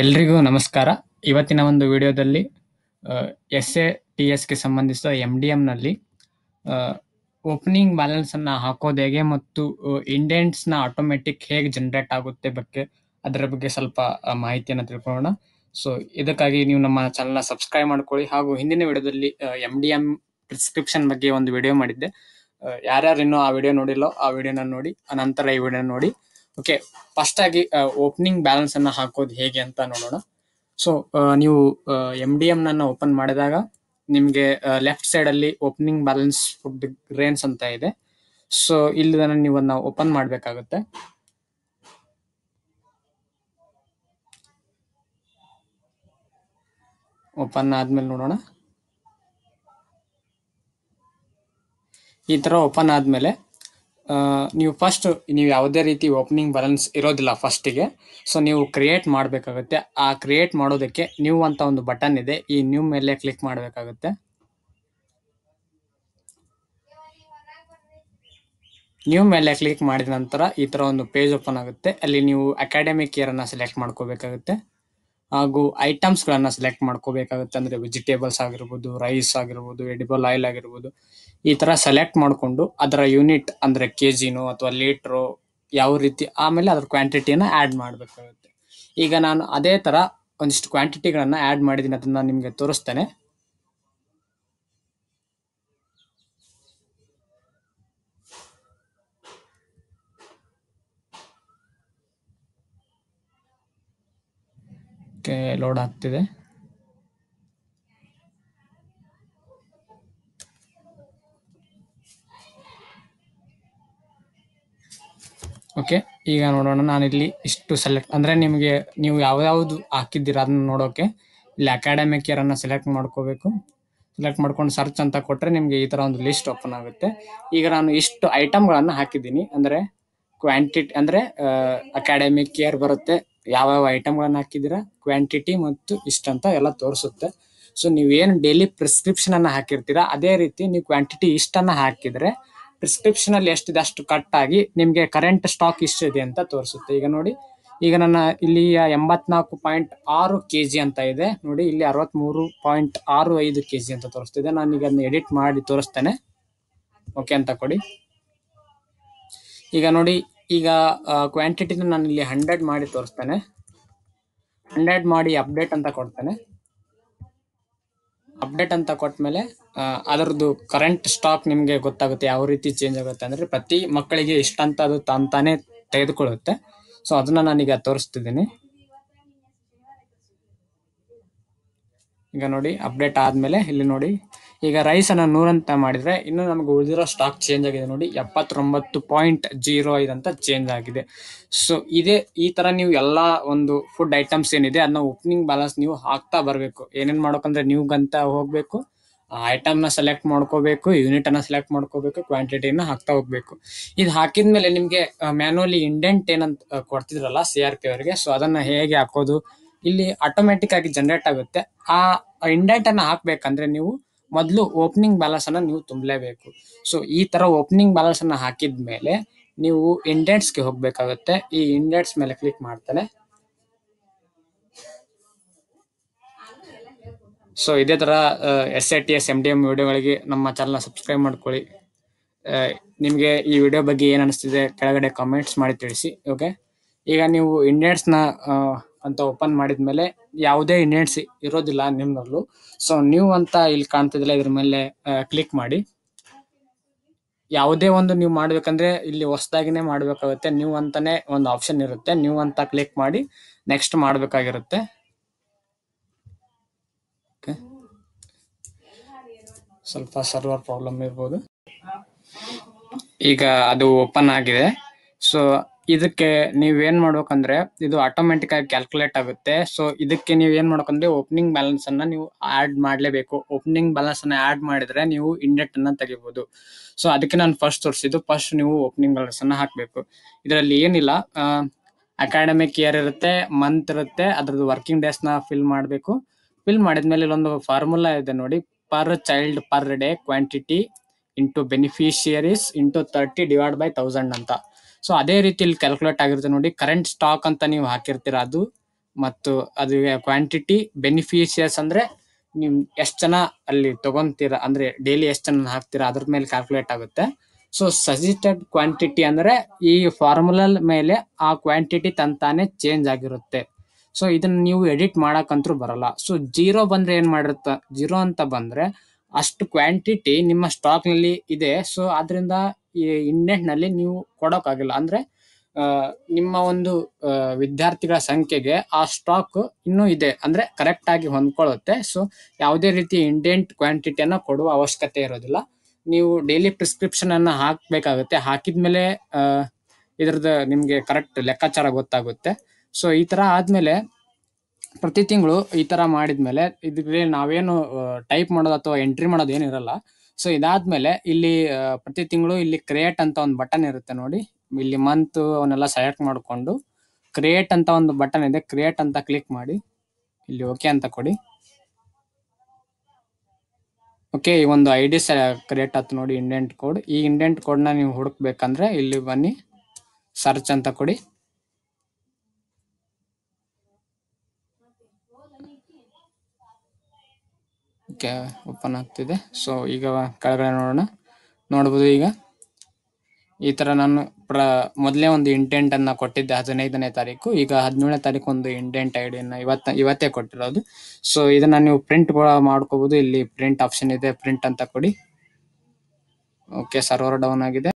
ಎಲ್ರಿಗೂ ನಮಸ್ಕಾರ ಇವತ್ತಿನ ಒಂದು ವಿಡಿಯೋದಲ್ಲಿ ಎಸ್ ಎ ಟಿ ಗೆ ಸಂಬಂಧಿಸಿದ ಎಂ ಡಿ ಎಂ ನಲ್ಲಿ ಓಪನಿಂಗ್ ಬ್ಯಾಲೆನ್ಸ್ ಅನ್ನ ಹಾಕೋದು ಹೇಗೆ ಮತ್ತು ಇಂಡೆಂಟ್ಸ್ ನ ಆಟೋಮೆಟಿಕ್ ಹೇಗೆ ಜನರೇಟ್ ಆಗುತ್ತೆ ಬಗ್ಗೆ ಅದರ ಬಗ್ಗೆ ಸ್ವಲ್ಪ ಮಾಹಿತಿಯನ್ನು ತಿಳ್ಕೊಳ್ಳೋಣ ಸೊ ಇದಕ್ಕಾಗಿ ನೀವು ನಮ್ಮ ಚಾನಲ್ನ ಸಬ್ಸ್ಕ್ರೈಬ್ ಮಾಡ್ಕೊಳ್ಳಿ ಹಾಗೂ ಹಿಂದಿನ ವಿಡಿಯೋದಲ್ಲಿ ಎಂ ಡಿ ಎಂ ಪ್ರಿಸ್ಕ್ರಿಪ್ಷನ್ ಬಗ್ಗೆ ಒಂದು ವಿಡಿಯೋ ಮಾಡಿದ್ದೆ ಯಾರ್ಯಾರು ಇನ್ನೂ ಆ ವಿಡಿಯೋ ನೋಡಿಲ್ಲೋ ಆ ವಿಡಿಯೋನ ನೋಡಿ ಆ ನಂತರ ಈ ವಿಡಿಯೋ ನೋಡಿ ಓಕೆ ಫಸ್ಟ್ ಆಗಿ ಓಪನಿಂಗ್ ಬ್ಯಾಲೆನ್ಸ್ ಅನ್ನ ಹಾಕೋದು ಹೇಗೆ ಅಂತ ನೋಡೋಣ ಸೊ ನೀವು ಎಂ ಡಿ ಎಂ ನನ್ನ ಓಪನ್ ಮಾಡಿದಾಗ ನಿಮಗೆ ಲೆಫ್ಟ್ ಸೈಡ್ ಅಲ್ಲಿ ಓಪನಿಂಗ್ ಬ್ಯಾಲೆನ್ಸ್ ಫುಡ್ ಗ್ರೇನ್ಸ್ ಅಂತ ಇದೆ ಸೊ ಇಲ್ಲಿ ನೀವು ನಾವು ಓಪನ್ ಮಾಡಬೇಕಾಗುತ್ತೆ ಓಪನ್ ಆದ್ಮೇಲೆ ನೋಡೋಣ ಈ ತರ ಓಪನ್ ಆದ್ಮೇಲೆ ನೀವು ಫಸ್ಟ್ ನೀವು ಯಾವುದೇ ರೀತಿ ಓಪನಿಂಗ್ ಬ್ಯಾಲೆನ್ಸ್ ಇರೋದಿಲ್ಲ ಫಸ್ಟಿಗೆ ಸೊ ನೀವು ಕ್ರಿಯೇಟ್ ಮಾಡಬೇಕಾಗುತ್ತೆ ಆ ಕ್ರಿಯೇಟ್ ಮಾಡೋದಕ್ಕೆ ನ್ಯೂ ಅಂತ ಒಂದು ಬಟನ್ ಇದೆ ಈ ನ್ಯೂ ಮೇಲೆ ಕ್ಲಿಕ್ ಮಾಡಬೇಕಾಗುತ್ತೆ ನ್ಯೂ ಮೇಲೆ ಕ್ಲಿಕ್ ಮಾಡಿದ ನಂತರ ಈ ಥರ ಒಂದು ಪೇಜ್ ಓಪನ್ ಆಗುತ್ತೆ ಅಲ್ಲಿ ನೀವು ಅಕಾಡೆಮಿಕ್ ಇಯರನ್ನು ಸೆಲೆಕ್ಟ್ ಮಾಡ್ಕೋಬೇಕಾಗುತ್ತೆ ಹಾಗೂ ಐಟಮ್ಸ್ ಗಳನ್ನ ಸೆಲೆಕ್ಟ್ ಮಾಡ್ಕೋಬೇಕಾಗುತ್ತೆ ಅಂದ್ರೆ ವೆಜಿಟೇಬಲ್ಸ್ ಆಗಿರ್ಬೋದು ರೈಸ್ ಆಗಿರ್ಬೋದು ಎಡಿಬಲ್ ಆಯಿಲ್ ಆಗಿರ್ಬೋದು ಈ ತರ ಸೆಲೆಕ್ಟ್ ಮಾಡ್ಕೊಂಡು ಅದರ ಯೂನಿಟ್ ಅಂದ್ರೆ ಕೆಜಿನೋ ಅಥವಾ ಲೀಟರ್ ಯಾವ ರೀತಿ ಆಮೇಲೆ ಅದ್ರ ಕ್ವಾಂಟಿಟಿಯನ್ನು ಆಡ್ ಮಾಡಬೇಕಾಗುತ್ತೆ ಈಗ ನಾನು ಅದೇ ತರ ಒಂದಿಷ್ಟು ಕ್ವಾಂಟಿಟಿಗಳನ್ನು ಆಡ್ ಮಾಡಿದೀನಿ ಅದನ್ನ ನಿಮಗೆ ತೋರಿಸ್ತೇನೆ ಲೋಡ್ ಆಗ್ತಿದೆ ಓಕೆ ಈಗ ನೋಡೋಣ ನಾನಿಲ್ಲಿ ಇಷ್ಟು ಸೆಲೆಕ್ಟ್ ಅಂದರೆ ನಿಮಗೆ ನೀವು ಯಾವ್ದಾವ್ದು ಹಾಕಿದ್ದೀರ ಅದನ್ನ ನೋಡೋಕೆ ಇಲ್ಲಿ ಅಕಾಡೆಮಿಕ್ ಅನ್ನ ಸೆಲೆಕ್ಟ್ ಮಾಡ್ಕೋಬೇಕು ಸೆಲೆಕ್ಟ್ ಮಾಡ್ಕೊಂಡು ಸರ್ಚ್ ಅಂತ ಕೊಟ್ಟರೆ ನಿಮಗೆ ಈ ಥರ ಒಂದು ಲಿಸ್ಟ್ ಓಪನ್ ಆಗುತ್ತೆ ಈಗ ನಾನು ಇಷ್ಟು ಐಟಮ್ಗಳನ್ನು ಹಾಕಿದ್ದೀನಿ ಅಂದರೆ ಕ್ವಾಂಟಿಟಿ ಅಂದರೆ ಅಕಾಡೆಮಿಕ್ ಇಯರ್ ಬರುತ್ತೆ ಯಾವ್ಯಾವ ಐಟಮ್ಗಳನ್ನ ಹಾಕಿದಿರಾ ಕ್ವಾಂಟಿಟಿ ಮತ್ತು ಅಂತ ಎಲ್ಲ ತೋರಿಸುತ್ತೆ ಸೊ ನೀವೇನು ಡೈಲಿ ಅನ್ನ ಹಾಕಿರ್ತೀರಾ ಅದೇ ರೀತಿ ನೀವು ಕ್ವಾಂಟಿಟಿ ಇಷ್ಟನ್ನು ಪ್ರಿಸ್ಕ್ರಿಪ್ಷನ್ ಅಲ್ಲಿ ಎಷ್ಟಿದೆ ಅಷ್ಟು ಆಗಿ ನಿಮಗೆ ಕರೆಂಟ್ ಸ್ಟಾಕ್ ಇದೆ ಅಂತ ತೋರಿಸುತ್ತೆ ಈಗ ನೋಡಿ ಈಗ ನನ್ನ ಇಲ್ಲಿ ಎಂಬತ್ನಾಲ್ಕು ಪಾಯಿಂಟ್ ಆರು ಕೆ ಜಿ ಅಂತ ಇದೆ ನೋಡಿ ಇಲ್ಲಿ ಅರವತ್ತ್ಮೂರು ಪಾಯಿಂಟ್ ಆರು ಐದು ಕೆ ಜಿ ಅಂತ ತೋರಿಸ್ತಿದೆ ನಾನೀಗ ಅದನ್ನ ಎಡಿಟ್ ಮಾಡಿ ತೋರಿಸ್ತೇನೆ ಓಕೆ ಅಂತ ಕೊಡಿ ಈಗ ನೋಡಿ ಈಗ ಕ್ವಾಂಟಿಟಿನ ನಾನು ಇಲ್ಲಿ ಹಂಡ್ರೆಡ್ ಮಾಡಿ ತೋರಿಸ್ತೇನೆ ಹಂಡ್ರೆಡ್ ಮಾಡಿ ಅಪ್ಡೇಟ್ ಅಂತ ಕೊಡ್ತೇನೆ ಅಪ್ಡೇಟ್ ಅಂತ ಕೊಟ್ಟ ಮೇಲೆ ಅದರದ್ದು ಕರೆಂಟ್ ಸ್ಟಾಕ್ ನಿಮಗೆ ಗೊತ್ತಾಗುತ್ತೆ ಯಾವ ರೀತಿ ಚೇಂಜ್ ಆಗುತ್ತೆ ಅಂದರೆ ಪ್ರತಿ ಮಕ್ಕಳಿಗೆ ಇಷ್ಟಂತ ಅದು ತಾನೇ ತೆಗೆದುಕೊಳ್ಳುತ್ತೆ ಸೊ ಅದನ್ನ ನಾನೀಗ ತೋರಿಸ್ತಿದ್ದೀನಿ ಈಗ ನೋಡಿ ಅಪ್ಡೇಟ್ ಆದಮೇಲೆ ಇಲ್ಲಿ ನೋಡಿ ಈಗ ರೈಸನ್ನು ನೂರಂತ ಮಾಡಿದರೆ ಇನ್ನು ನಮಗೆ ಉಳಿದಿರೋ ಸ್ಟಾಕ್ ಚೇಂಜ್ ಆಗಿದೆ ನೋಡಿ ಎಪ್ಪತ್ತೊಂಬತ್ತು ಪಾಯಿಂಟ್ ಜೀರೋ ಅಂತ ಚೇಂಜ್ ಆಗಿದೆ ಸೊ ಇದೇ ಈ ಥರ ನೀವು ಎಲ್ಲ ಒಂದು ಫುಡ್ ಐಟಮ್ಸ್ ಏನಿದೆ ಅದನ್ನ ಓಪನಿಂಗ್ ಬ್ಯಾಲೆನ್ಸ್ ನೀವು ಹಾಕ್ತಾ ಬರಬೇಕು ಏನೇನು ಮಾಡೋಕಂದ್ರೆ ಆ ಹೋಗಬೇಕು ಐಟಮ್ನ ಸೆಲೆಕ್ಟ್ ಮಾಡ್ಕೋಬೇಕು ಯೂನಿಟ್ ಅನ್ನ ಸೆಲೆಕ್ಟ್ ಮಾಡ್ಕೋಬೇಕು ಕ್ವಾಂಟಿಟಿನ ಹಾಕ್ತಾ ಹೋಗಬೇಕು ಇದು ಹಾಕಿದ ಮೇಲೆ ನಿಮಗೆ ಮ್ಯಾನ್ಯಲಿ ಇಂಡೆಂಟ್ ಏನಂತ ಕೊಡ್ತಿದ್ರಲ್ಲ ಸಿ ಆರ್ ಪಿ ಅವರಿಗೆ ಸೊ ಅದನ್ನ ಹೇಗೆ ಹಾಕೋದು ಇಲ್ಲಿ ಆಟೋಮೆಟಿಕ್ ಆಗಿ ಜನರೇಟ್ ಆಗುತ್ತೆ ಆ ಇಂಡೆಂಟನ್ನು ಹಾಕಬೇಕಂದ್ರೆ ನೀವು ಮೊದಲು ಓಪನಿಂಗ್ ಬ್ಯಾಲೆನ್ಸ್ ಅನ್ನ ನೀವು ತುಂಬಲೇಬೇಕು ಸೊ ಈ ತರ ಓಪನಿಂಗ್ ಬ್ಯಾಲೆನ್ಸ್ ಅನ್ನ ಹಾಕಿದ ಮೇಲೆ ನೀವು ಇಂಡೆಟ್ಸ್ಗೆ ಹೋಗ್ಬೇಕಾಗುತ್ತೆ ಈ ಇಂಡೆಟ್ಸ್ ಮೇಲೆ ಕ್ಲಿಕ್ ಮಾಡ್ತಾನೆ ಸೊ ಇದೇ ತರ S I T S M D M ವಿಡಿಯೋಗಳಿಗೆ ನಮ್ಮ ಚಾನಲ್ನ ಸಬ್ಸ್ಕ್ರೈಬ್ ಮಾಡ್ಕೊಳ್ಳಿ ನಿಮಗೆ ಈ ವಿಡಿಯೋ ಬಗ್ಗೆ ಏನಿಸ್ತಿದೆ ಕೆಳಗಡೆ ಕಮೆಂಟ್ಸ್ ಮಾಡಿ ತಿಳಿಸಿ ಓಕೆ ಈಗ ನೀವು ನ ಅಂತ ಓಪನ್ ಮಾಡಿದ ಮೇಲೆ ಯಾವುದೇ ಇಂಡೆಂಟ್ಸ್ ಇರೋದಿಲ್ಲ ನಿಮ್ಮಲ್ಲೂ ಸೊ ನೀವು ಅಂತ ಇಲ್ಲಿ ಕಾಣ್ತಿದ್ದಿಲ್ಲ ಇದ್ರ ಮೇಲೆ ಕ್ಲಿಕ್ ಮಾಡಿ ಯಾವುದೇ ಒಂದು ನೀವು ಮಾಡ್ಬೇಕಂದ್ರೆ ಇಲ್ಲಿ ಹೊಸದಾಗಿನೇ ಮಾಡ್ಬೇಕಾಗುತ್ತೆ ನೀವು ಅಂತಾನೆ ಒಂದು ಆಪ್ಷನ್ ಇರುತ್ತೆ ನೀವು ಅಂತ ಕ್ಲಿಕ್ ಮಾಡಿ ನೆಕ್ಸ್ಟ್ ಮಾಡ್ಬೇಕಾಗಿರುತ್ತೆ ಸ್ವಲ್ಪ ಸರ್ವರ್ ಪ್ರಾಬ್ಲಮ್ ಇರ್ಬೋದು ಈಗ ಅದು ಓಪನ್ ಆಗಿದೆ ಸೊ ಇದಕ್ಕೆ ನೀವ್ ಏನ್ ಮಾಡ್ಬೇಕಂದ್ರೆ ಇದು ಆಟೋಮೆಟಿಕ್ ಆಗಿ ಕ್ಯಾಲ್ಕುಲೇಟ್ ಆಗುತ್ತೆ ಸೊ ಇದಕ್ಕೆ ನೀವ್ ಏನ್ ಮಾಡ್ಬೇಕಂದ್ರೆ ಓಪನಿಂಗ್ ಬ್ಯಾಲೆನ್ಸ್ ಅನ್ನ ನೀವು ಆಡ್ ಮಾಡ್ಲೇಬೇಕು ಓಪನಿಂಗ್ ಬ್ಯಾಲೆನ್ಸ್ ಅನ್ನ ಆಡ್ ಮಾಡಿದ್ರೆ ನೀವು ಇಂಡೆಟ್ ಅನ್ನ ತೆಗಿಬಹುದು ಸೊ ಅದಕ್ಕೆ ನಾನು ಫಸ್ಟ್ ತೋರಿಸಿದ್ದು ಫಸ್ಟ್ ನೀವು ಓಪನಿಂಗ್ ಬ್ಯಾಲೆನ್ಸ್ ಅನ್ನ ಹಾಕ್ಬೇಕು ಇದರಲ್ಲಿ ಏನಿಲ್ಲ ಅಕಾಡೆಮಿಕ್ ಇಯರ್ ಇರುತ್ತೆ ಮಂತ್ ಇರುತ್ತೆ ಅದ್ರದ್ದು ವರ್ಕಿಂಗ್ ಡೇಸ್ ನ ಫಿಲ್ ಮಾಡಬೇಕು ಫಿಲ್ ಮಾಡಿದ್ಮೇಲೆ ಇಲ್ಲೊಂದು ಫಾರ್ಮುಲಾ ಇದೆ ನೋಡಿ per child per day quantity into beneficiaries into thirty divide by thousand ಅಂತ ಸೊ ಅದೇ ರೀತಿ ಇಲ್ಲಿ ಕ್ಯಾಲ್ಕುಲೇಟ್ ಆಗಿರುತ್ತೆ ನೋಡಿ ಕರೆಂಟ್ ಸ್ಟಾಕ್ ಅಂತ ನೀವು ಹಾಕಿರ್ತೀರ ಅದು ಮತ್ತು ಅದು ಕ್ವಾಂಟಿಟಿ ಬೆನಿಫಿಷಿಯರ್ಸ್ ಅಂದ್ರೆ ನೀವು ಎಷ್ಟು ಜನ ಅಲ್ಲಿ ತಗೊಂತೀರ ಅಂದ್ರೆ ಡೈಲಿ ಎಷ್ಟು ಜನ ಹಾಕ್ತೀರಾ ಅದ್ರ ಮೇಲೆ ಕ್ಯಾಲ್ಕುಲೇಟ್ ಆಗುತ್ತೆ ಸೊ ಸಜೆಸ್ಟೆಡ್ ಕ್ವಾಂಟಿಟಿ ಅಂದ್ರೆ ಈ ಫಾರ್ಮುಲಾ ಮೇಲೆ ಆ ಕ್ವಾಂಟಿಟಿ ತಂತಾನೆ ಚೇಂಜ್ ಆಗಿರುತ್ತೆ ಸೊ ಇದನ್ನ ನೀವು ಎಡಿಟ್ ಮಾಡಕ್ಕಂತೂ ಬರಲ್ಲ ಸೊ ಜೀರೋ ಬಂದ್ರೆ ಏನ್ ಮಾಡಿರುತ್ತ ಜೀರೋ ಅಂತ ಬಂದ್ರೆ ಅಷ್ಟು ಕ್ವಾಂಟಿಟಿ ನಿಮ್ಮ ಸ್ಟಾಕ್ನಲ್ಲಿ ಇದೆ ಸೊ ಅದರಿಂದ ಈ ನಲ್ಲಿ ನೀವು ಕೊಡೋಕ್ಕಾಗಿಲ್ಲ ಅಂದ್ರೆ ನಿಮ್ಮ ಒಂದು ವಿದ್ಯಾರ್ಥಿಗಳ ಸಂಖ್ಯೆಗೆ ಆ ಸ್ಟಾಕ್ ಇನ್ನೂ ಇದೆ ಅಂದರೆ ಕರೆಕ್ಟಾಗಿ ಹೊಂದ್ಕೊಳ್ಳುತ್ತೆ ಸೊ ಯಾವುದೇ ರೀತಿ ಇಂಡೆಂಟ್ ಕ್ವಾಂಟಿಟಿಯನ್ನು ಕೊಡುವ ಅವಶ್ಯಕತೆ ಇರೋದಿಲ್ಲ ನೀವು ಡೈಲಿ ಪ್ರಿಸ್ಕ್ರಿಪ್ಷನನ್ನು ಹಾಕಬೇಕಾಗುತ್ತೆ ಹಾಕಿದ್ಮೇಲೆ ಮೇಲೆ ಇದ್ರದ್ದು ನಿಮಗೆ ಕರೆಕ್ಟ್ ಲೆಕ್ಕಾಚಾರ ಗೊತ್ತಾಗುತ್ತೆ ಸೊ ಈ ಥರ ಆದಮೇಲೆ ಪ್ರತಿ ತಿಂಗಳು ಈ ಥರ ಮಾಡಿದ್ಮೇಲೆ ಮೇಲೆ ಇದರಲ್ಲಿ ನಾವೇನು ಟೈಪ್ ಮಾಡೋದು ಅಥವಾ ಎಂಟ್ರಿ ಮಾಡೋದು ಏನಿರಲ್ಲ ಸೊ ಇದಾದ್ಮೇಲೆ ಇಲ್ಲಿ ಪ್ರತಿ ತಿಂಗಳು ಇಲ್ಲಿ ಕ್ರಿಯೇಟ್ ಅಂತ ಒಂದು ಬಟನ್ ಇರುತ್ತೆ ನೋಡಿ ಇಲ್ಲಿ ಮಂತ್ ಅವನ್ನೆಲ್ಲ ಸೆಲೆಕ್ಟ್ ಮಾಡಿಕೊಂಡು ಕ್ರಿಯೇಟ್ ಅಂತ ಒಂದು ಬಟನ್ ಇದೆ ಕ್ರಿಯೇಟ್ ಅಂತ ಕ್ಲಿಕ್ ಮಾಡಿ ಇಲ್ಲಿ ಓಕೆ ಅಂತ ಕೊಡಿ ಓಕೆ ಈ ಒಂದು ಐ ಡಿ ಕ್ರಿಯೇಟ್ ಆಯ್ತು ನೋಡಿ ಇಂಡೆಂಟ್ ಕೋಡ್ ಈ ಇಂಡೆಂಟ್ ಕೋಡ್ನ ನೀವು ಹುಡುಕ್ಬೇಕಂದ್ರೆ ಇಲ್ಲಿ ಬನ್ನಿ ಸರ್ಚ್ ಅಂತ ಕೊಡಿ ಓಪನ್ ಆಗ್ತಿದೆ ಸೊ ಈಗ ಕೆಳಗಡೆ ನೋಡೋಣ ನೋಡ್ಬೋದು ಈಗ ಈ ತರ ನಾನು ಪ್ರ ಮೊದಲೇ ಒಂದು ಅನ್ನ ಕೊಟ್ಟಿದ್ದೆ ಹದಿನೈದನೇ ತಾರೀಕು ಈಗ ಹದಿನೇಳನೇ ತಾರೀಕು ಒಂದು ಇಂಟೆಂಟ್ ಐಡಿಯನ್ನು ಇವತ್ತ ಇವತ್ತೇ ಕೊಟ್ಟಿರೋದು ಸೊ ಇದನ್ನ ನೀವು ಪ್ರಿಂಟ್ ಮಾಡ್ಕೋಬಹುದು ಇಲ್ಲಿ ಪ್ರಿಂಟ್ ಆಪ್ಷನ್ ಇದೆ ಪ್ರಿಂಟ್ ಅಂತ ಕೊಡಿ ಓಕೆ ಸರ್ವರ್ ಡೌನ್ ಆಗಿದೆ